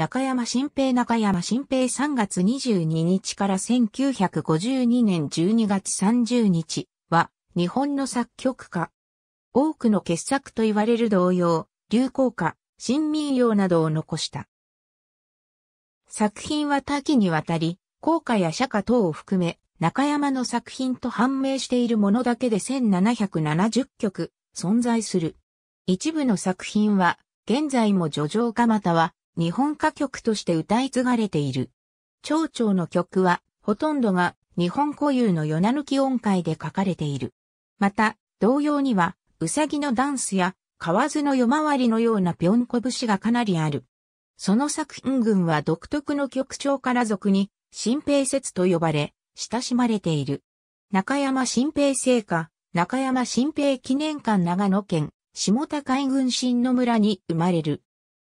中山新平中山新平3月22日から1952年12月30日は日本の作曲家。多くの傑作と言われる同様、流行歌、新民謡などを残した。作品は多岐にわたり、効果や釈迦等を含め、中山の作品と判明しているものだけで1770曲存在する。一部の作品は、現在も叙情歌または日本歌曲として歌い継がれている。蝶々の曲は、ほとんどが日本固有の夜な抜き音階で書かれている。また、同様には、うさぎのダンスや、河の夜回りのようなぴょんこぶしがかなりある。その作品群は独特の曲調から俗に、新平説と呼ばれ、親しまれている。中山新平製菓、中山新平記念館長野県、下高井郡新野村に生まれる。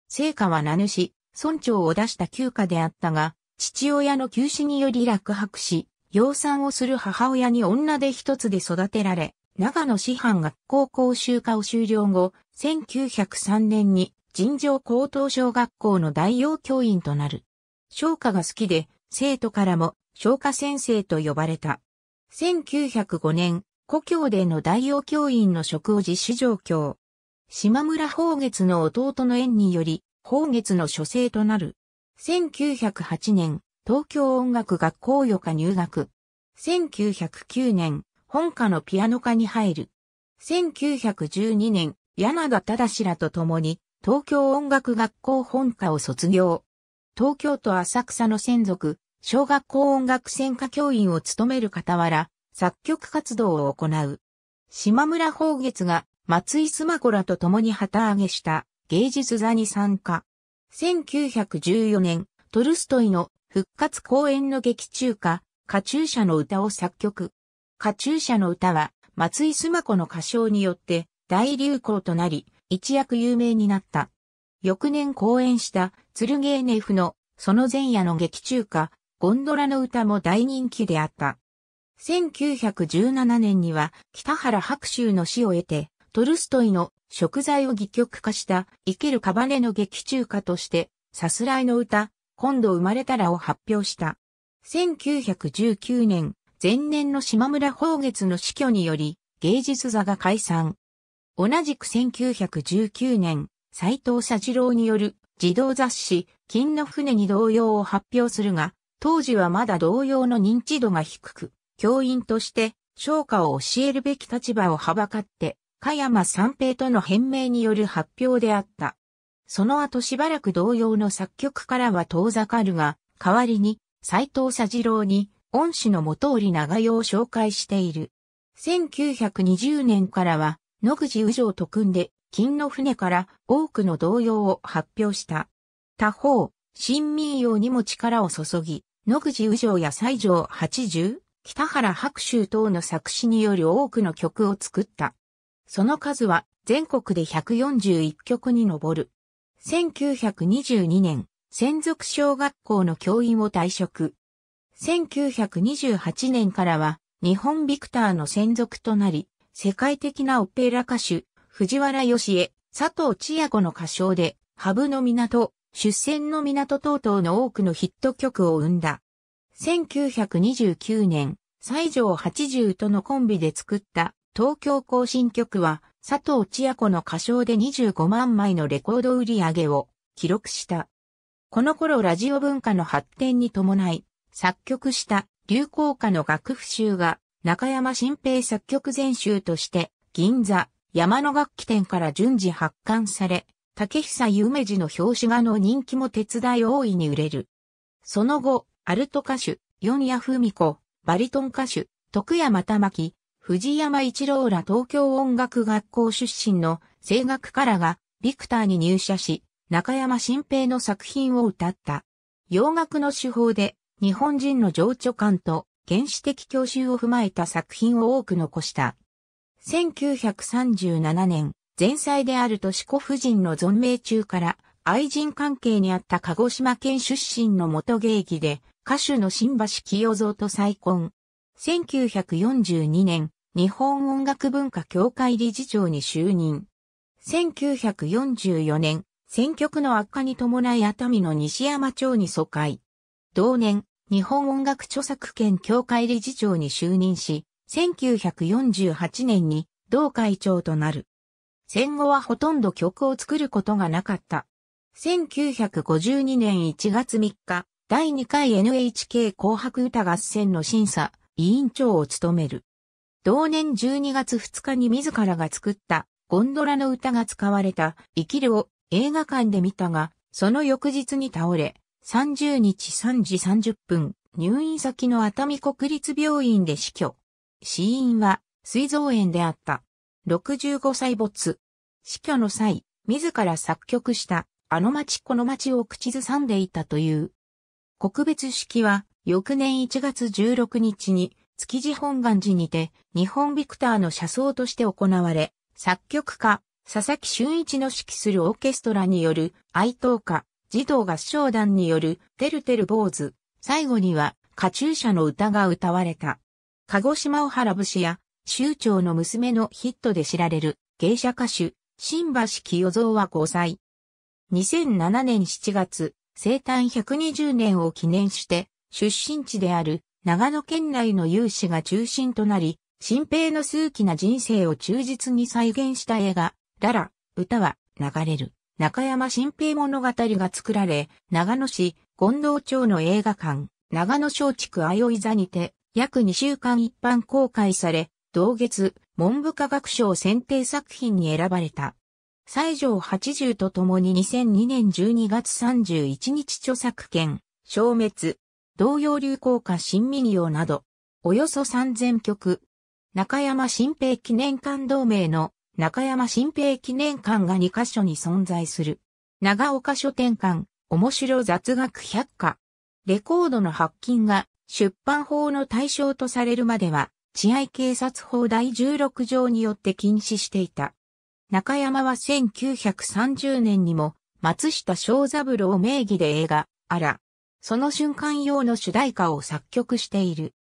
成果は名主、村長を出した旧家であったが、父親の休止により落泊し、養蚕をする母親に女で一つで育てられ、長野師範学校講習科を修了後、1903年に尋常高等小学校の代用教員となる。昇華が好きで、生徒からも昇華先生と呼ばれた。1905年、故郷での代用教員の職を実施状況。島村宝月の弟の縁により、宝月の書生となる。1908年、東京音楽学校予科入学。1909年、本科のピアノ科に入る。1912年、柳田忠らと共に、東京音楽学校本科を卒業。東京都浅草の専属、小学校音楽専科教員を務める傍ら、作曲活動を行う。島村宝月が松井スマ子らと共に旗揚げした芸術座に参加。1914年、トルストイの復活公演の劇中歌、カチューシャの歌を作曲。カチューシャの歌は、松井スマ子の歌唱によって大流行となり、一躍有名になった。翌年公演したツルゲーネフのその前夜の劇中歌、ゴンドラの歌も大人気であった。1917年には北原白秋の死を得て、トルストイの食材を戯曲化した生けるカバネの劇中歌として、さすらいの歌、今度生まれたらを発表した。1919年、前年の島村宝月の死去により、芸術座が解散。同じく1919年、斎藤佐次郎による児童雑誌、金の船に同様を発表するが、当時はまだ同様の認知度が低く、教員として、昇華を教えるべき立場をはばかって、加山三平との変名による発表であった。その後しばらく同様の作曲からは遠ざかるが、代わりに斎藤佐治郎に恩師の元織長代を紹介している。1920年からは野口宇城と組んで金の船から多くの同様を発表した。他方、新民謡にも力を注ぎ、野口宇城や西条八十、北原白秋等の作詞による多くの曲を作った。その数は全国で141局に上る。1922年、専属小学校の教員を退職。1928年からは日本ビクターの専属となり、世界的なオペラ歌手、藤原義江、佐藤千夜子の歌唱で、ハブの港、出船の港等々の多くのヒット曲を生んだ。1929年、西条80とのコンビで作った東京行進曲は佐藤千夜子の歌唱で25万枚のレコード売り上げを記録した。この頃ラジオ文化の発展に伴い、作曲した流行歌の楽譜集が中山新平作曲全集として銀座山の楽器店から順次発刊され、竹久夢二の表紙画の人気も手伝い大いに売れる。その後、アルト歌手、四谷文子、バリトン歌手、徳山玉木、藤山一郎ら東京音楽学校出身の声楽からが、ビクターに入社し、中山新平の作品を歌った。洋楽の手法で、日本人の情緒感と原始的教習を踏まえた作品を多く残した。1937年、前妻であると四股夫人の存命中から愛人関係にあった鹿児島県出身の元芸妓で歌手の新橋清蔵と再婚。1942年、日本音楽文化協会理事長に就任。1944年、選曲の悪化に伴い熱海の西山町に疎開。同年、日本音楽著作権協会理事長に就任し、1948年に同会長となる。戦後はほとんど曲を作ることがなかった。1952年1月3日、第2回 NHK 紅白歌合戦の審査、委員長を務める。同年12月2日に自らが作ったゴンドラの歌が使われた生きるを映画館で見たが、その翌日に倒れ、30日3時30分、入院先の熱海国立病院で死去。死因は、水臓炎であった。65歳没。死去の際、自ら作曲した、あの町この町を口ずさんでいたという。告別式は、翌年1月16日に、築地本願寺にて、日本ビクターの車窓として行われ、作曲家、佐々木俊一の指揮するオーケストラによる愛悼歌、児童合唱団によるてるてる坊主、最後には、カチューシャの歌が歌われた。鹿児島小原節や、州長の娘のヒットで知られる芸者歌手、新橋清蔵は5歳。2007年7月、生誕120年を記念して、出身地である長野県内の有志が中心となり、新兵の数奇な人生を忠実に再現した映画、ララ、歌は流れる、中山新兵物語が作られ、長野市、権藤町の映画館、長野松竹よい座にて、約2週間一般公開され、同月、文部科学省選定作品に選ばれた。西条80と共に2002年12月31日著作権、消滅、同様流行歌新民謡など、およそ3000曲、中山新平記念館同盟の中山新平記念館が2カ所に存在する。長岡書店館、面白雑学百科。レコードの発禁が出版法の対象とされるまでは、治安警察法第16条によって禁止していた。中山は1930年にも、松下正三郎名義で映画、あら、その瞬間用の主題歌を作曲している。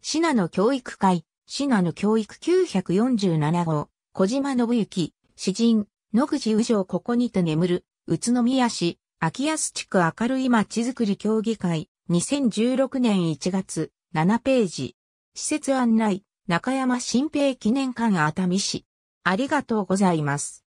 シナの教育会、シナの教育947号、小島信之、詩人、野口宇城ここにて眠る、宇都宮市、秋安地区明るい町づくり協議会、2016年1月、7ページ。施設案内、中山新平記念館熱海市。ありがとうございます。